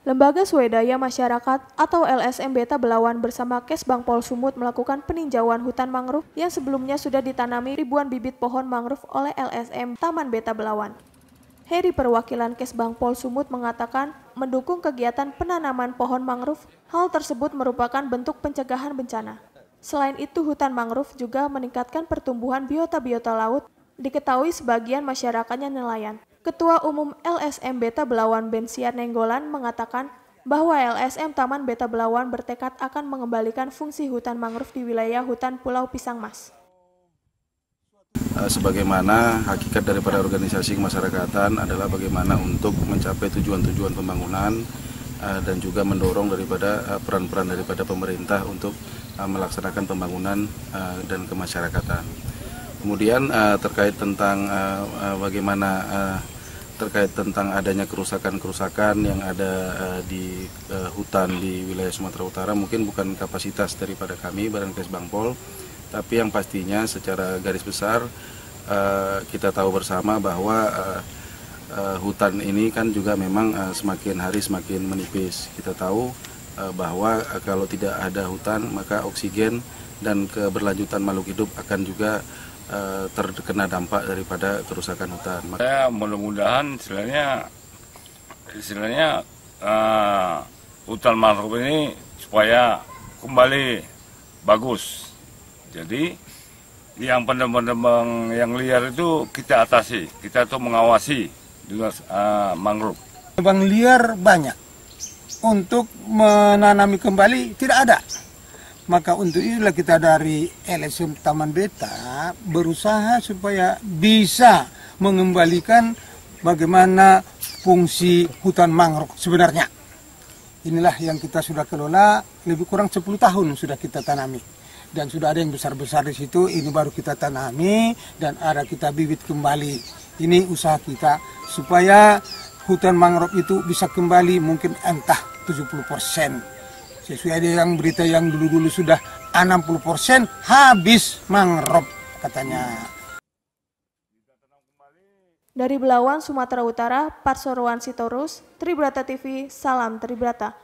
Lembaga Swedaya Masyarakat atau LSM Beta Belawan bersama Kesbang Pol Sumut melakukan peninjauan hutan mangrove yang sebelumnya sudah ditanami ribuan bibit pohon mangrove oleh LSM Taman Beta Belawan. Heri perwakilan Kesbang Pol Sumut mengatakan mendukung kegiatan penanaman pohon mangrove, hal tersebut merupakan bentuk pencegahan bencana. Selain itu, hutan mangrove juga meningkatkan pertumbuhan biota-biota laut, diketahui sebagian masyarakatnya nelayan. Ketua Umum LSM Beta Belawan Bensiar Nenggolan mengatakan bahwa LSM Taman Beta Belawan bertekad akan mengembalikan fungsi hutan mangrove di wilayah hutan Pulau Pisang Mas. Eh, sebagaimana hakikat daripada organisasi kemasyarakatan adalah bagaimana untuk mencapai tujuan-tujuan pembangunan eh, dan juga mendorong daripada eh, peran-peran daripada pemerintah untuk melaksanakan pembangunan dan kemasyarakatan. Kemudian uh, terkait tentang uh, uh, bagaimana uh, terkait tentang adanya kerusakan-kerusakan yang ada uh, di uh, hutan di wilayah Sumatera Utara mungkin bukan kapasitas daripada kami Badan Kes Bangpol, tapi yang pastinya secara garis besar uh, kita tahu bersama bahwa uh, uh, hutan ini kan juga memang uh, semakin hari semakin menipis. Kita tahu uh, bahwa uh, kalau tidak ada hutan maka oksigen dan keberlanjutan makhluk hidup akan juga eh, terkena dampak daripada kerusakan hutan. Saya mudah-mudahan istilahnya istilahnya uh, hutan mangrove ini supaya kembali bagus. Jadi yang penembang-penembang yang liar itu kita atasi, kita tuh mengawasi juga uh, eh, mangrove. Penembang liar banyak. Untuk menanami kembali tidak ada. Maka untuk itulah kita dari LSM Taman Beta berusaha supaya bisa mengembalikan bagaimana fungsi hutan mangrove sebenarnya. Inilah yang kita sudah kelola lebih kurang 10 tahun sudah kita tanami. Dan sudah ada yang besar-besar di situ, ini baru kita tanami dan ada kita bibit kembali. Ini usaha kita supaya hutan mangrove itu bisa kembali mungkin entah 70 persen Sesuai yang berita yang dulu-dulu sudah 60% habis mangrove katanya. Dari Belawan, Sumatera Utara, Parsoruan Sitorus, Tribrata TV, Salam Tribrata.